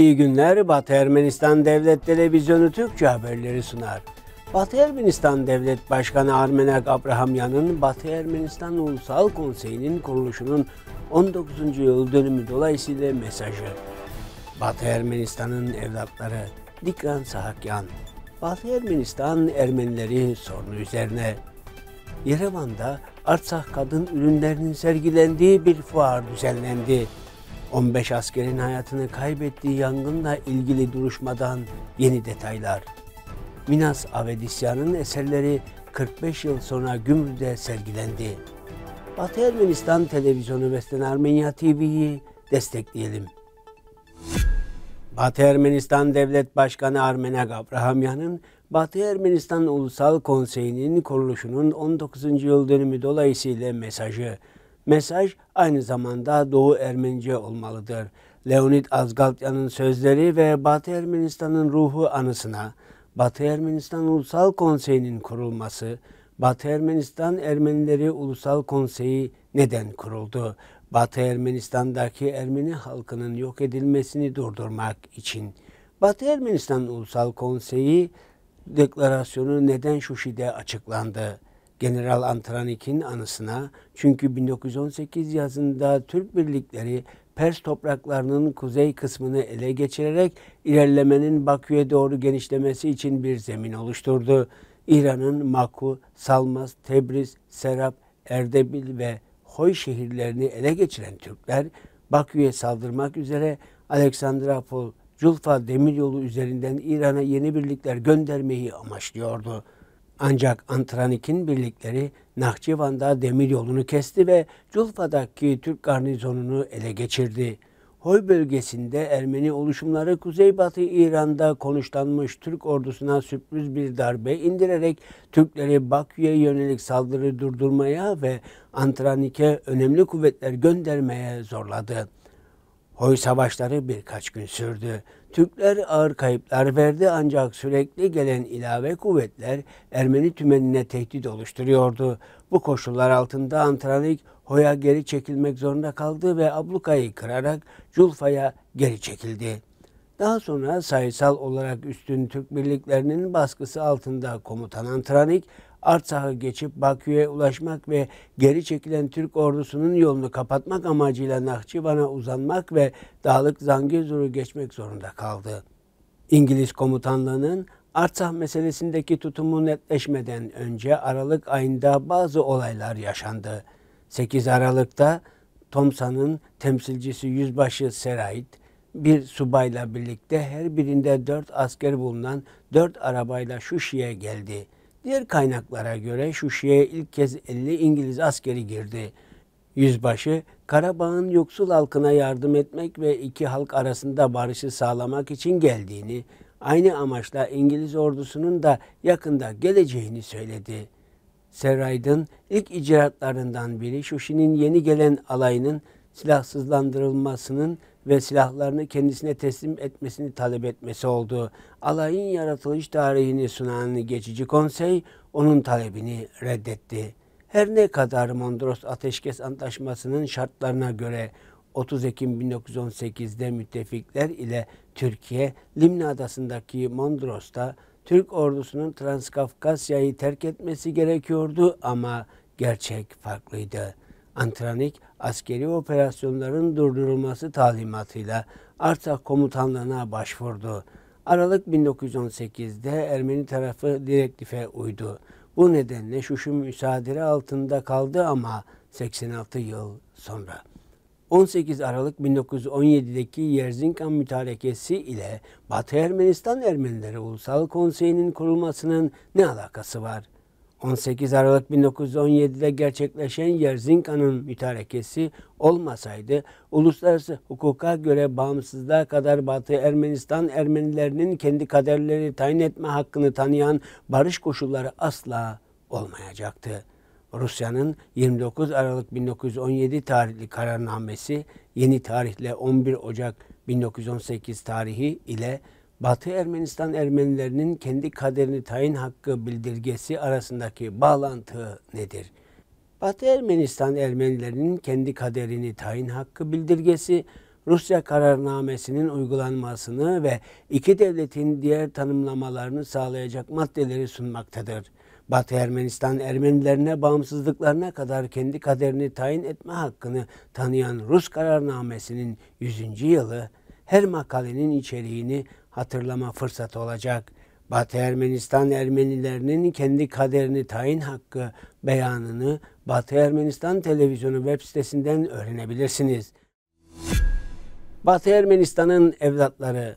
İyi günler Batı Ermenistan Devlet Televizyonu Türkçe haberleri sunar. Batı Ermenistan Devlet Başkanı Armenak Abrahamyan'ın Batı Ermenistan Ulusal Konseyi'nin kuruluşunun 19. yıl dönümü dolayısıyla mesajı. Batı Ermenistan'ın evlatları Dikran Sahakyan, Batı Ermenistan Ermenileri sorunu üzerine Yerevan'da Artsakh kadın ürünlerinin sergilendiği bir fuar düzenlendi. 15 askerin hayatını kaybettiği yangınla ilgili duruşmadan yeni detaylar. Minas Avedisyan'ın eserleri 45 yıl sonra Gümrü'de sergilendi. Batı Ermenistan Televizyonu ve Sten Armenya TV'yi destekleyelim. Batı Ermenistan Devlet Başkanı Armenak Abrahamyan'ın Batı Ermenistan Ulusal Konseyi'nin kuruluşunun 19. yıl dönümü dolayısıyla mesajı mesaj aynı zamanda Doğu Ermenice olmalıdır. Leonid Azgaltya'nın sözleri ve Batı Ermenistan'ın ruhu anısına, Batı Ermenistan Ulusal Konseyi'nin kurulması, Batı Ermenistan Ermenileri Ulusal Konseyi neden kuruldu? Batı Ermenistan'daki Ermeni halkının yok edilmesini durdurmak için. Batı Ermenistan Ulusal Konseyi deklarasyonu neden Şuşi'de açıklandı? General Antranik'in anısına çünkü 1918 yazında Türk birlikleri Pers topraklarının kuzey kısmını ele geçirerek ilerlemenin Bakü'ye doğru genişlemesi için bir zemin oluşturdu. İran'ın Maku, Salmas, Tebriz, Serap, Erdebil ve Hoy şehirlerini ele geçiren Türkler Bakü'ye saldırmak üzere Alexandrapol, Culfa demiryolu üzerinden İran'a yeni birlikler göndermeyi amaçlıyordu. Ancak Antranik'in birlikleri Nahçıvan'da demir yolunu kesti ve Culfa'daki Türk garnizonunu ele geçirdi. Hoy bölgesinde Ermeni oluşumları Kuzeybatı İran'da konuşlanmış Türk ordusuna sürpriz bir darbe indirerek Türkleri Bakü'ye yönelik saldırı durdurmaya ve Antranik'e önemli kuvvetler göndermeye zorladı. Hoy savaşları birkaç gün sürdü. Türkler ağır kayıplar verdi ancak sürekli gelen ilave kuvvetler Ermeni tümenine tehdit oluşturuyordu. Bu koşullar altında Antranik Hoya geri çekilmek zorunda kaldı ve ablukayı kırarak Culfa'ya geri çekildi. Daha sonra sayısal olarak üstün Türk birliklerinin baskısı altında komutan Antranik, Artsah'ı geçip Bakü'ye ulaşmak ve geri çekilen Türk ordusunun yolunu kapatmak amacıyla Nahçıvan'a uzanmak ve dağlık Zangezur'u geçmek zorunda kaldı. İngiliz komutanlığının Artsah meselesindeki tutumu netleşmeden önce Aralık ayında bazı olaylar yaşandı. 8 Aralık'ta Tomsa'nın temsilcisi Yüzbaşı Serait, bir subayla birlikte her birinde dört asker bulunan dört arabayla Şuşi'ye geldi. Diğer kaynaklara göre Şuşi'ye ilk kez 50 İngiliz askeri girdi. Yüzbaşı, Karabağ'ın yoksul halkına yardım etmek ve iki halk arasında barışı sağlamak için geldiğini, aynı amaçla İngiliz ordusunun da yakında geleceğini söyledi. Serayd'ın ilk icraatlarından biri Şuşi'nin yeni gelen alayının silahsızlandırılmasının ve silahlarını kendisine teslim etmesini talep etmesi oldu. Alayın yaratılış tarihini sunan geçici konsey onun talebini reddetti. Her ne kadar Mondros Ateşkes Antlaşması'nın şartlarına göre 30 Ekim 1918'de müttefikler ile Türkiye, Limni Adası'ndaki Mondros'ta Türk ordusunun Transkafkasya'yı terk etmesi gerekiyordu ama gerçek farklıydı antranik askeri operasyonların durdurulması talimatıyla Arsak komutanlığına başvurdu. Aralık 1918'de Ermeni tarafı direktife uydu. Bu nedenle Şuşu müsaadele altında kaldı ama 86 yıl sonra. 18 Aralık 1917'deki Yerzinkan mütarekesi ile Batı Ermenistan Ermenileri Ulusal Konseyi'nin kurulmasının ne alakası var?'' 18 Aralık 1917'de gerçekleşen Yerzinka'nın mütarekesi olmasaydı, uluslararası hukuka göre bağımsızlığa kadar Batı Ermenistan Ermenilerinin kendi kaderleri tayin etme hakkını tanıyan barış koşulları asla olmayacaktı. Rusya'nın 29 Aralık 1917 tarihli kararnamesi yeni tarihle 11 Ocak 1918 tarihi ile Batı Ermenistan Ermenilerinin kendi kaderini tayin hakkı bildirgesi arasındaki bağlantı nedir? Batı Ermenistan Ermenilerinin kendi kaderini tayin hakkı bildirgesi Rusya kararnamesinin uygulanmasını ve iki devletin diğer tanımlamalarını sağlayacak maddeleri sunmaktadır. Batı Ermenistan Ermenilerine bağımsızlıklarına kadar kendi kaderini tayin etme hakkını tanıyan Rus kararnamesinin 100. yılı her makalenin içeriğini hatırlama fırsatı olacak. Batı Ermenistan Ermenilerinin kendi kaderini tayin hakkı beyanını Batı Ermenistan Televizyonu web sitesinden öğrenebilirsiniz. Batı Ermenistan'ın evlatları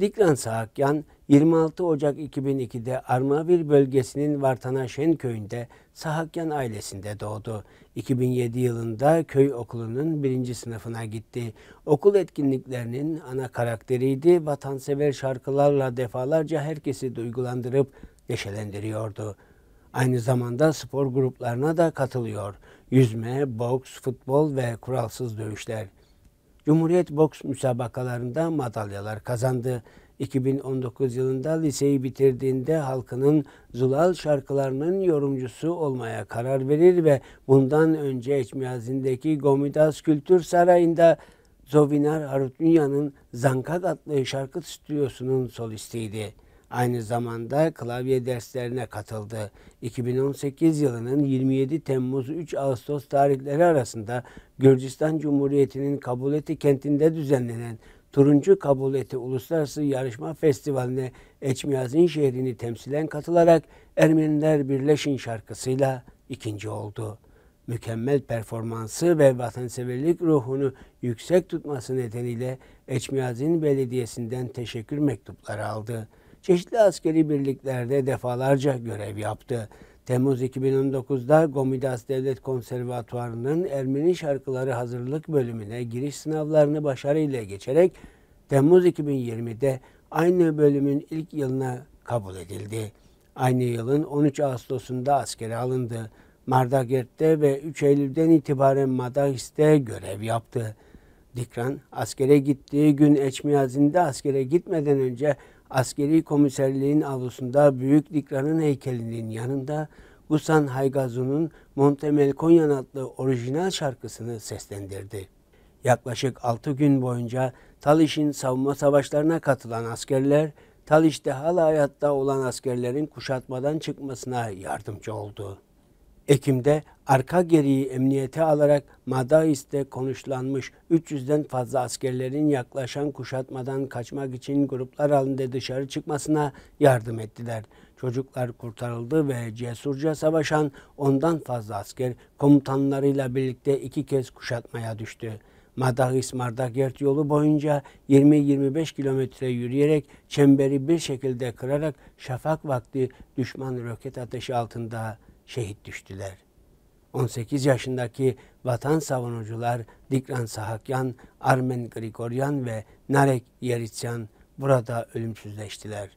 Dikran Saakyan 26 Ocak 2002'de Armavir bölgesinin Vartana Şen köyünde Sahakyan ailesinde doğdu. 2007 yılında köy okulunun birinci sınıfına gitti. Okul etkinliklerinin ana karakteriydi. Vatansever şarkılarla defalarca herkesi duygulandırıp neşelendiriyordu. Aynı zamanda spor gruplarına da katılıyor. Yüzme, boks, futbol ve kuralsız dövüşler. Cumhuriyet boks müsabakalarında madalyalar kazandı. 2019 yılında liseyi bitirdiğinde halkının Zulal şarkılarının yorumcusu olmaya karar verir ve bundan önce Eçmiyazin'deki Gomidas Kültür Sarayı'nda Zovinar Harutyunyan'ın Zankat adlı şarkı stüdyosunun solistiydi. Aynı zamanda klavye derslerine katıldı. 2018 yılının 27 Temmuz 3 Ağustos tarihleri arasında Gürcistan Cumhuriyeti'nin Kabuleti kentinde düzenlenen turuncu Kabul Eti uluslararası yarışma festivaline Eçmiyazin şehrini temsilen katılarak Ermeniler Birleşin şarkısıyla ikinci oldu. Mükemmel performansı ve vatanseverlik ruhunu yüksek tutması nedeniyle Eçmiyazin Belediyesi'nden teşekkür mektupları aldı. Çeşitli askeri birliklerde defalarca görev yaptı. Temmuz 2019'da Gomidas Devlet Konservatuvarı'nın Ermeni Şarkıları Hazırlık Bölümüne giriş sınavlarını başarıyla geçerek Temmuz 2020'de aynı bölümün ilk yılına kabul edildi. Aynı yılın 13 Ağustos'unda askere alındı. Mardagert'te ve 3 Eylül'den itibaren Madahis'te görev yaptı. Dikran askere gittiği gün Eçmiyazin'de askere gitmeden önce askeri komiserliğin avlusunda Büyük Dikran'ın heykelinin yanında Gusan Haygazu'nun Montemel Konyan adlı orijinal şarkısını seslendirdi. Yaklaşık 6 gün boyunca Taliş'in savunma savaşlarına katılan askerler, Taliş'te hala hayatta olan askerlerin kuşatmadan çıkmasına yardımcı oldu. Ekim'de arka geriyi emniyete alarak Madais'te konuşlanmış 300'den fazla askerlerin yaklaşan kuşatmadan kaçmak için gruplar halinde dışarı çıkmasına yardım ettiler. Çocuklar kurtarıldı ve cesurca savaşan ondan fazla asker komutanlarıyla birlikte iki kez kuşatmaya düştü. Madagis-Mardagert yolu boyunca 20-25 kilometre yürüyerek çemberi bir şekilde kırarak şafak vakti düşman roket ateşi altında şehit düştüler. 18 yaşındaki vatan savunucular Dikran Sahakyan, Armen Grigoryan ve Narek Yeritsyan burada ölümsüzleştiler.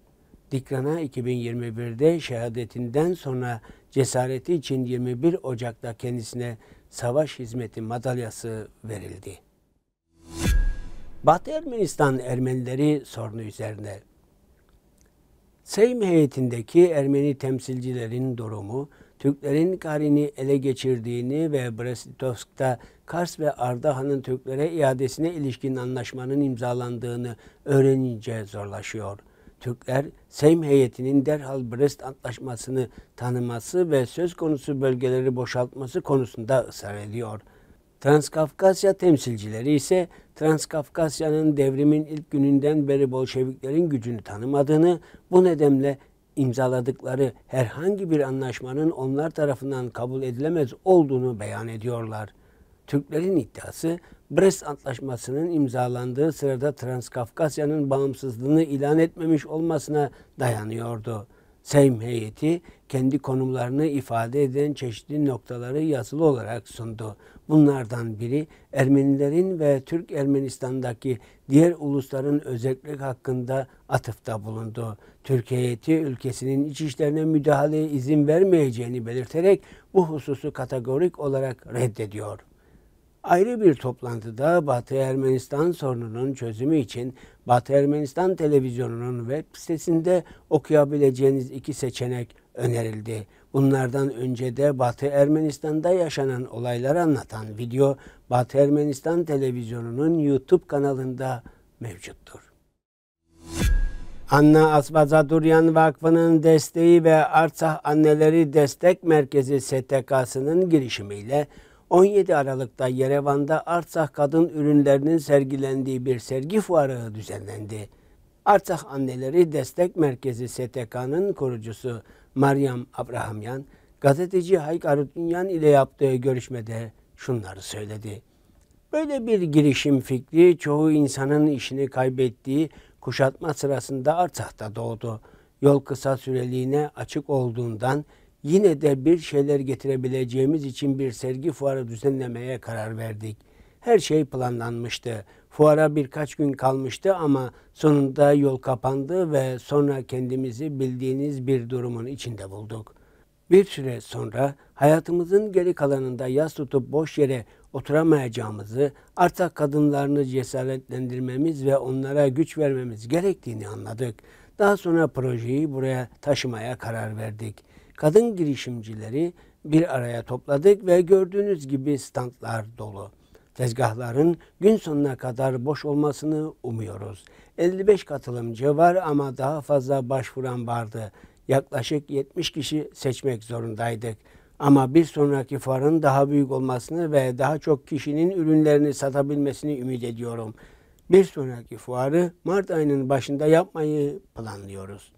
Dikran'a 2021'de şehadetinden sonra cesareti için 21 Ocak'ta kendisine savaş hizmeti madalyası verildi. Batı Ermenistan Ermenileri sorunu üzerine Seym heyetindeki Ermeni temsilcilerin durumu Türklerin Karin'i ele geçirdiğini ve Brestitovsk'ta Kars ve Ardahan'ın Türklere iadesine ilişkin anlaşmanın imzalandığını öğrenince zorlaşıyor. Türkler, Seym heyetinin derhal Brest Antlaşması'nı tanıması ve söz konusu bölgeleri boşaltması konusunda ısrar ediyor. Transkafkasya temsilcileri ise Transkafkasya'nın devrimin ilk gününden beri Bolşeviklerin gücünü tanımadığını, bu nedenle imzaladıkları herhangi bir anlaşmanın onlar tarafından kabul edilemez olduğunu beyan ediyorlar. Türklerin iddiası Brest Antlaşması'nın imzalandığı sırada Transkafkasya'nın bağımsızlığını ilan etmemiş olmasına dayanıyordu. Seyim heyeti kendi konumlarını ifade eden çeşitli noktaları yazılı olarak sundu. Bunlardan biri Ermenilerin ve Türk Ermenistan'daki diğer ulusların özellik hakkında atıfta bulundu. Türk heyeti ülkesinin iç işlerine müdahaleye izin vermeyeceğini belirterek bu hususu kategorik olarak reddediyor. Ayrı bir toplantıda Batı Ermenistan sorununun çözümü için Batı Ermenistan televizyonunun web sitesinde okuyabileceğiniz iki seçenek önerildi. Bunlardan önce de Batı Ermenistan'da yaşanan olayları anlatan video Batı Ermenistan televizyonunun YouTube kanalında mevcuttur. Anna Asbazaduryan Vakfı'nın desteği ve Artsah Anneleri Destek Merkezi STK'sının girişimiyle 17 Aralık'ta Yerevan'da Artsah kadın ürünlerinin sergilendiği bir sergi fuarı düzenlendi. Artsah Anneleri Destek Merkezi STK'nın kurucusu Maryam Abrahamyan, gazeteci Hayk Arutünyan ile yaptığı görüşmede şunları söyledi. Böyle bir girişim fikri çoğu insanın işini kaybettiği kuşatma sırasında Artsah'ta doğdu. Yol kısa süreliğine açık olduğundan yine de bir şeyler getirebileceğimiz için bir sergi fuarı düzenlemeye karar verdik. Her şey planlanmıştı. Fuara birkaç gün kalmıştı ama sonunda yol kapandı ve sonra kendimizi bildiğiniz bir durumun içinde bulduk. Bir süre sonra hayatımızın geri kalanında yas tutup boş yere oturamayacağımızı, artık kadınlarını cesaretlendirmemiz ve onlara güç vermemiz gerektiğini anladık. Daha sonra projeyi buraya taşımaya karar verdik kadın girişimcileri bir araya topladık ve gördüğünüz gibi standlar dolu. Tezgahların gün sonuna kadar boş olmasını umuyoruz. 55 katılımcı var ama daha fazla başvuran vardı. Yaklaşık 70 kişi seçmek zorundaydık. Ama bir sonraki fuarın daha büyük olmasını ve daha çok kişinin ürünlerini satabilmesini ümit ediyorum. Bir sonraki fuarı Mart ayının başında yapmayı planlıyoruz.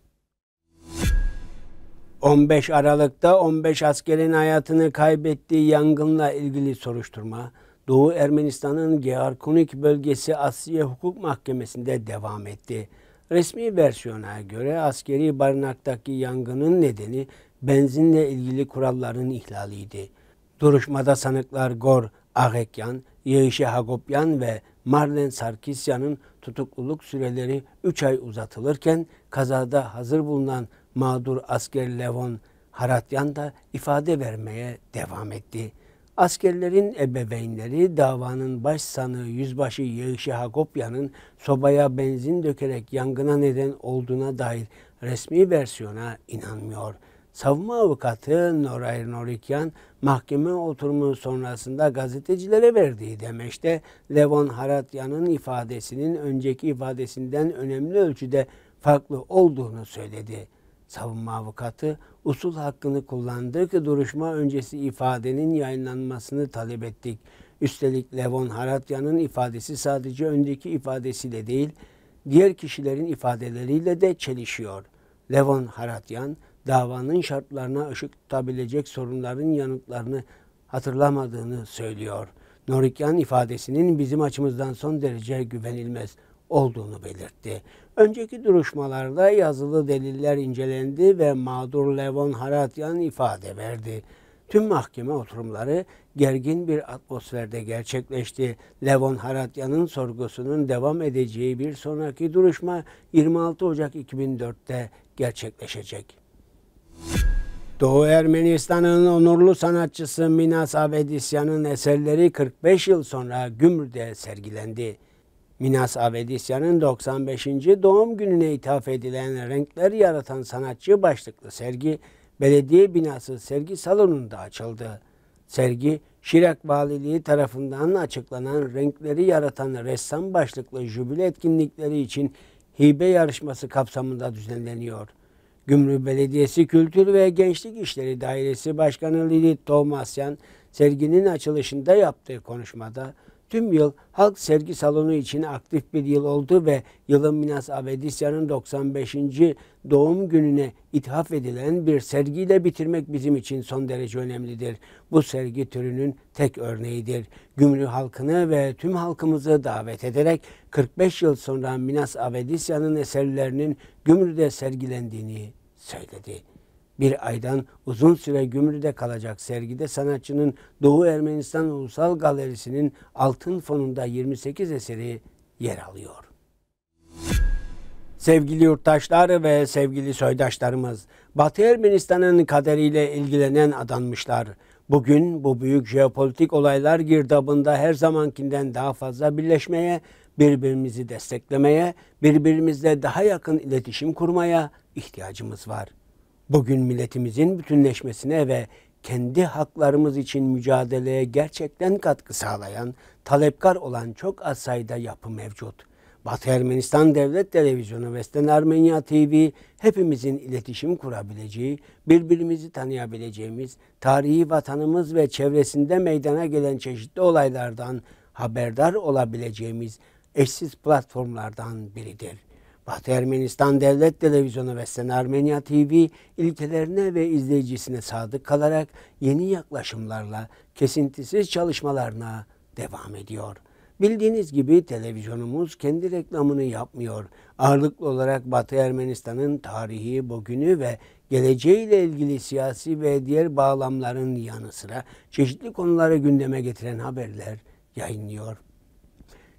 15 Aralık'ta 15 askerin hayatını kaybettiği yangınla ilgili soruşturma Doğu Ermenistan'ın Gearkunik bölgesi Asya Hukuk Mahkemesi'nde devam etti. Resmi versiyona göre askeri barınaktaki yangının nedeni benzinle ilgili kuralların ihlaliydi. Duruşmada sanıklar Gor Arekyan, Yeşe Hagopyan ve Marlen Sarkisyan'ın tutukluluk süreleri 3 ay uzatılırken kazada hazır bulunan mağdur asker Levon Haratyan da ifade vermeye devam etti. Askerlerin ebeveynleri davanın baş sanığı Yüzbaşı Yağışı Hakopya'nın sobaya benzin dökerek yangına neden olduğuna dair resmi versiyona inanmıyor. Savunma avukatı Noray Norikyan mahkeme oturumu sonrasında gazetecilere verdiği demeçte Levon Haratyan'ın ifadesinin önceki ifadesinden önemli ölçüde farklı olduğunu söyledi savunma avukatı usul hakkını kullandı ki duruşma öncesi ifadenin yayınlanmasını talep ettik. Üstelik Levon Haratya'nın ifadesi sadece öndeki ifadesiyle değil, diğer kişilerin ifadeleriyle de çelişiyor. Levon Haratyan, davanın şartlarına ışık tutabilecek sorunların yanıtlarını hatırlamadığını söylüyor. Norikyan ifadesinin bizim açımızdan son derece güvenilmez olduğunu belirtti. Önceki duruşmalarda yazılı deliller incelendi ve mağdur Levon Haratyan ifade verdi. Tüm mahkeme oturumları gergin bir atmosferde gerçekleşti. Levon Haratyan'ın sorgusunun devam edeceği bir sonraki duruşma 26 Ocak 2004'te gerçekleşecek. Doğu Ermenistan'ın onurlu sanatçısı Minas Abedisyan'ın eserleri 45 yıl sonra Gümrü'de sergilendi. Minas Avedisyan'ın 95. doğum gününe ithaf edilen renkler yaratan sanatçı başlıklı sergi belediye binası sergi salonunda açıldı. Sergi Şirak Valiliği tarafından açıklanan renkleri yaratan ressam başlıklı jübile etkinlikleri için hibe yarışması kapsamında düzenleniyor. Gümrük Belediyesi Kültür ve Gençlik İşleri Dairesi Başkanı Lili Tomasyan serginin açılışında yaptığı konuşmada Tüm yıl halk sergi salonu için aktif bir yıl oldu ve yılın Minas Avedisyan'ın 95. doğum gününe ithaf edilen bir sergiyle bitirmek bizim için son derece önemlidir. Bu sergi türünün tek örneğidir. Gümrü halkını ve tüm halkımızı davet ederek 45 yıl sonra Minas Avedisyan'ın eserlerinin Gümrü'de sergilendiğini söyledi. Bir aydan uzun süre Gümrü'de kalacak sergide sanatçının Doğu Ermenistan Ulusal Galerisi'nin altın fonunda 28 eseri yer alıyor. Sevgili yurttaşlar ve sevgili soydaşlarımız, Batı Ermenistan'ın kaderiyle ilgilenen adanmışlar. Bugün bu büyük jeopolitik olaylar girdabında her zamankinden daha fazla birleşmeye, birbirimizi desteklemeye, birbirimizle daha yakın iletişim kurmaya ihtiyacımız var bugün milletimizin bütünleşmesine ve kendi haklarımız için mücadeleye gerçekten katkı sağlayan, talepkar olan çok az sayıda yapı mevcut. Batı Ermenistan Devlet Televizyonu, ve Sten Armenia TV hepimizin iletişim kurabileceği, birbirimizi tanıyabileceğimiz, tarihi vatanımız ve çevresinde meydana gelen çeşitli olaylardan haberdar olabileceğimiz eşsiz platformlardan biridir. Batı Ermenistan Devlet Televizyonu ve Sen Armenya TV ilkelerine ve izleyicisine sadık kalarak yeni yaklaşımlarla kesintisiz çalışmalarına devam ediyor. Bildiğiniz gibi televizyonumuz kendi reklamını yapmıyor. Ağırlıklı olarak Batı Ermenistan'ın tarihi, bugünü ve geleceğiyle ilgili siyasi ve diğer bağlamların yanı sıra çeşitli konuları gündeme getiren haberler yayınlıyor.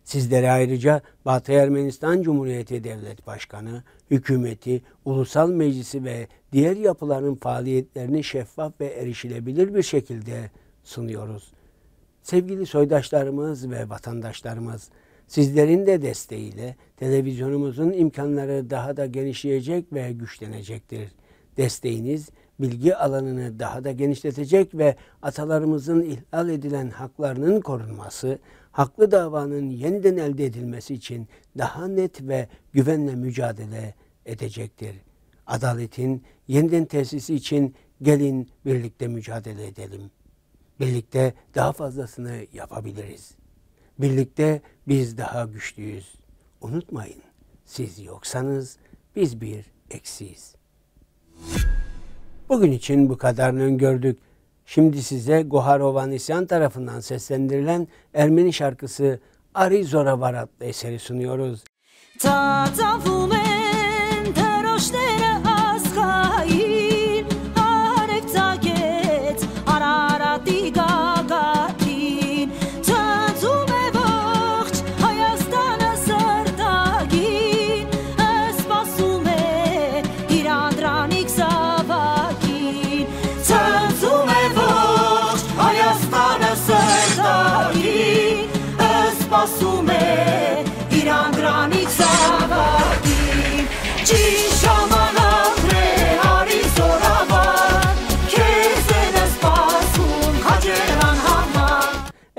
Sizlere ayrıca Batı Ermenistan Cumhuriyeti Devlet Başkanı, hükümeti, ulusal meclisi ve diğer yapıların faaliyetlerini şeffaf ve erişilebilir bir şekilde sunuyoruz. Sevgili soydaşlarımız ve vatandaşlarımız, sizlerin de desteğiyle televizyonumuzun imkanları daha da genişleyecek ve güçlenecektir. Desteğiniz bilgi alanını daha da genişletecek ve atalarımızın ihlal edilen haklarının korunması, haklı davanın yeniden elde edilmesi için daha net ve güvenle mücadele edecektir. Adaletin yeniden tesisi için gelin birlikte mücadele edelim. Birlikte daha fazlasını yapabiliriz. Birlikte biz daha güçlüyüz. Unutmayın, siz yoksanız biz bir eksiyiz. Bugün için bu kadarını gördük. Şimdi size Gohar tarafından seslendirilen Ermeni şarkısı Arizora Varat eseri sunuyoruz. Ta, ta,